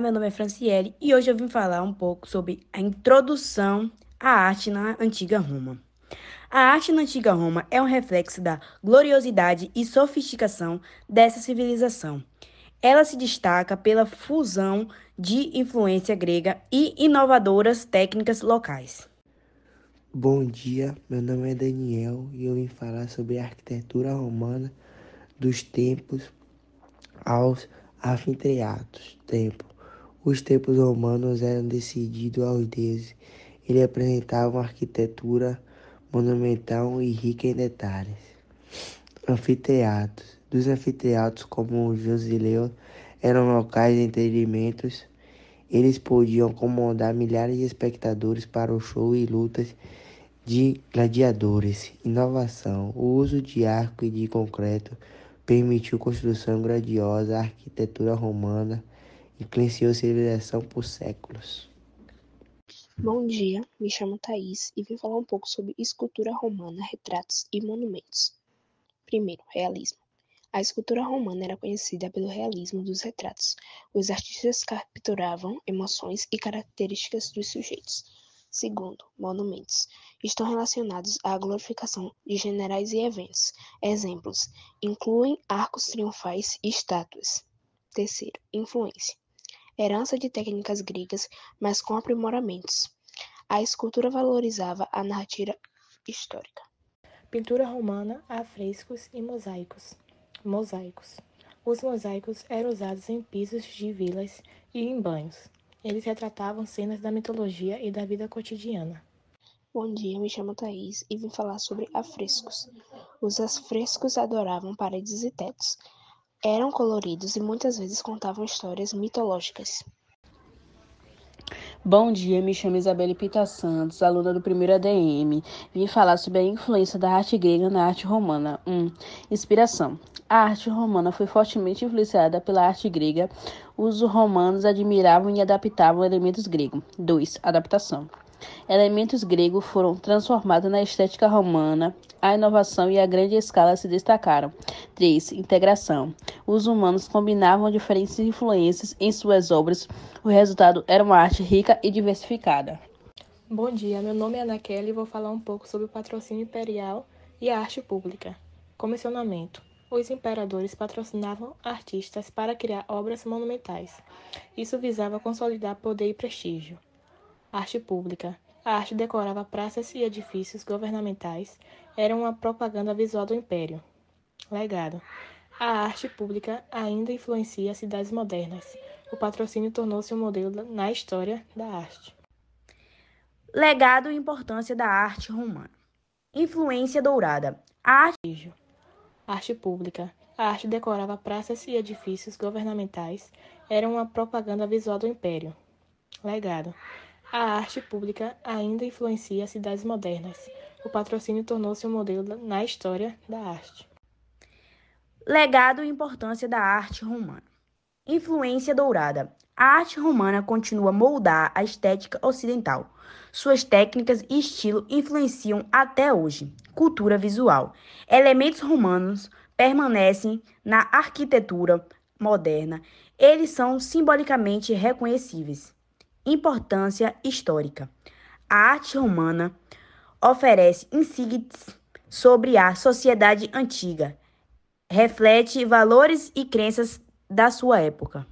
meu nome é Franciele e hoje eu vim falar um pouco sobre a introdução à arte na antiga Roma. A arte na antiga Roma é um reflexo da gloriosidade e sofisticação dessa civilização. Ela se destaca pela fusão de influência grega e inovadoras técnicas locais. Bom dia, meu nome é Daniel e eu vim falar sobre a arquitetura romana dos tempos aos anfiteatros, tempo os templos romanos eram decididos aos deuses. Ele apresentava uma arquitetura monumental e rica em detalhes. Anfiteatros. Dos anfiteatros, como os Jusileus, eram locais de entretenimentos. Eles podiam acomodar milhares de espectadores para o show e lutas de gladiadores. Inovação. O uso de arco e de concreto permitiu construção grandiosa, a arquitetura romana influenciou a civilização por séculos. Bom dia, me chamo Thaís e vim falar um pouco sobre escultura romana, retratos e monumentos. Primeiro, realismo. A escultura romana era conhecida pelo realismo dos retratos. Os artistas capturavam emoções e características dos sujeitos. Segundo, monumentos. Estão relacionados à glorificação de generais e eventos. Exemplos incluem arcos triunfais e estátuas. Terceiro, influência herança de técnicas gregas, mas com aprimoramentos. A escultura valorizava a narrativa histórica. Pintura romana, afrescos e mosaicos. Mosaicos. Os mosaicos eram usados em pisos de vilas e em banhos. Eles retratavam cenas da mitologia e da vida cotidiana. Bom dia, me chamo Thaís e vim falar sobre afrescos. Os afrescos adoravam paredes e tetos. Eram coloridos e muitas vezes contavam histórias mitológicas. Bom dia, me chamo Isabelle Pita Santos, aluna do primeiro ADM. Vim falar sobre a influência da arte grega na arte romana. 1. Um, inspiração. A arte romana foi fortemente influenciada pela arte grega. Os romanos admiravam e adaptavam elementos gregos. 2. Adaptação. Elementos gregos foram transformados na estética romana, a inovação e a grande escala se destacaram. 3. Integração. Os humanos combinavam diferentes influências em suas obras. O resultado era uma arte rica e diversificada. Bom dia, meu nome é Ana Kelly e vou falar um pouco sobre o patrocínio imperial e a arte pública. Comissionamento. Os imperadores patrocinavam artistas para criar obras monumentais. Isso visava consolidar poder e prestígio arte pública. A arte decorava praças e edifícios governamentais, era uma propaganda visual do império. Legado. A arte pública ainda influencia as cidades modernas. O patrocínio tornou-se um modelo na história da arte. Legado e importância da arte romana. Influência dourada. A arte... arte pública. A arte decorava praças e edifícios governamentais. Era uma propaganda visual do império. Legado. A arte pública ainda influencia as cidades modernas. O patrocínio tornou-se um modelo na história da arte. Legado e importância da arte romana. Influência dourada. A arte romana continua a moldar a estética ocidental. Suas técnicas e estilo influenciam até hoje. Cultura visual. Elementos romanos permanecem na arquitetura moderna. Eles são simbolicamente reconhecíveis importância histórica. A arte romana oferece insights sobre a sociedade antiga, reflete valores e crenças da sua época.